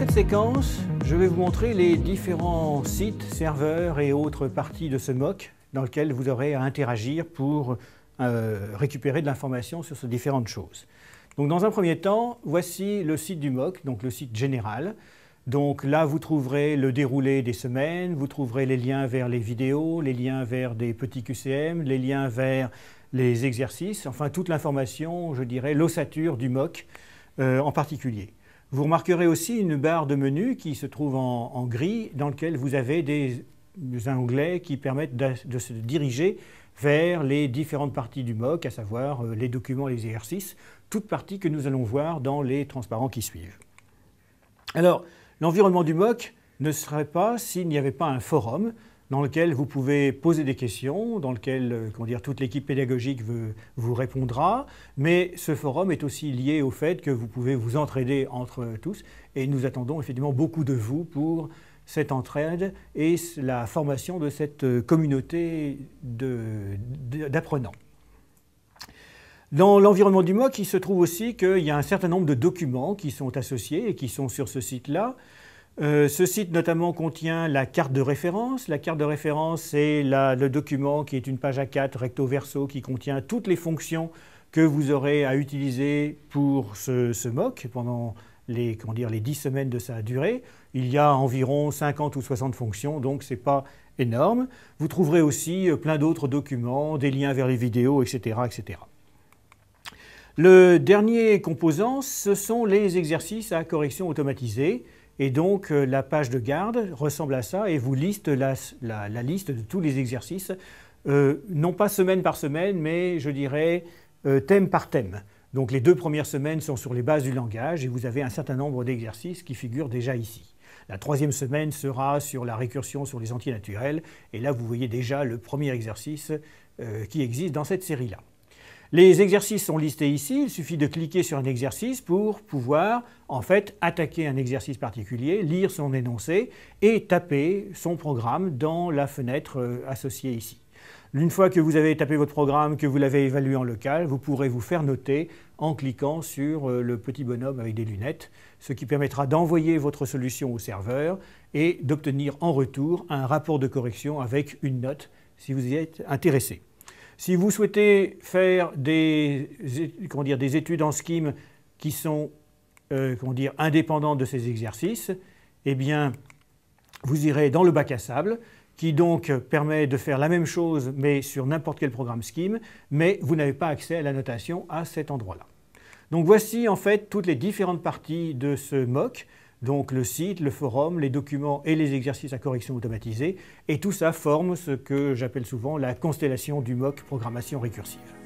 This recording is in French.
cette séquence, je vais vous montrer les différents sites, serveurs et autres parties de ce MOOC dans lequel vous aurez à interagir pour euh, récupérer de l'information sur ces différentes choses. Donc dans un premier temps, voici le site du MOOC, donc le site général. Donc là, vous trouverez le déroulé des semaines, vous trouverez les liens vers les vidéos, les liens vers des petits QCM, les liens vers les exercices, enfin toute l'information, je dirais, l'ossature du MOOC euh, en particulier. Vous remarquerez aussi une barre de menu qui se trouve en, gris, dans lequel vous avez des, onglets qui permettent de, se diriger vers les différentes parties du MOOC, à savoir euh, les documents les exercices, toutes parties que nous allons voir dans les transparents qui suivent. Alors, l'environnement du MOOC ne serait pas s'il n'y avait pas un forum dans lequel vous pouvez poser des questions, dans lequel euh, toute l'équipe pédagogique vous répondra. Mais ce forum est aussi lié au fait que vous pouvez vous entraider entre tous. Et nous attendons effectivement beaucoup de vous pour cette entraide et la formation de cette euh, communauté d'apprenants. Dans l'environnement du MOOC, il se trouve aussi qu'il y a un certain nombre de documents qui sont associés et qui sont sur ce site-là. Euh, ce site notamment contient la carte de référence. La carte de référence, c'est le document qui est une page A4 recto verso qui contient toutes les fonctions que vous aurez à utiliser pour ce, ce MOOC pendant les, les 10 semaines de sa durée. Il y a environ 50 ou 60 fonctions, donc ce n'est pas énorme. Vous trouverez aussi euh, plein d'autres documents, des liens vers les vidéos, etc. etc. Le dernier composant, ce sont les exercices à correction automatisée. Et donc euh, la page de garde ressemble à ça et vous liste la, liste de tous les exercices, euh, non pas semaine par semaine, mais je dirais euh, thème par thème. Donc les deux premières semaines sont sur les bases du langage et vous avez un certain nombre d'exercices qui figurent déjà ici. La troisième semaine sera sur la récursion sur les entiers naturels et là vous voyez déjà le premier exercice qui existe dans cette série-là. Les exercices sont listés ici, il suffit de cliquer sur un exercice pour pouvoir en fait attaquer un exercice particulier, lire son énoncé et taper son programme dans la fenêtre euh, associée ici. Une fois que vous avez tapé votre programme, que vous l'avez évalué en local, vous pourrez vous faire noter en cliquant sur euh, le petit bonhomme avec des lunettes, ce qui permettra d'envoyer votre solution au serveur et d'obtenir en retour un rapport de correction avec une note si vous y êtes intéressé. Si vous souhaitez faire des, études en scheme qui sont euh, dire, indépendantes de ces exercices, eh bien, vous irez dans le bac à sable, qui donc permet de faire la même chose, mais sur n'importe quel programme scheme, mais vous n'avez pas accès à la notation à cet endroit-là. Donc voici en fait toutes les différentes parties de ce MOOC. Donc le site, le forum, les documents et les exercices à correction automatisée. Et tout ça forme ce que j'appelle souvent la constellation du MOOC programmation récursive.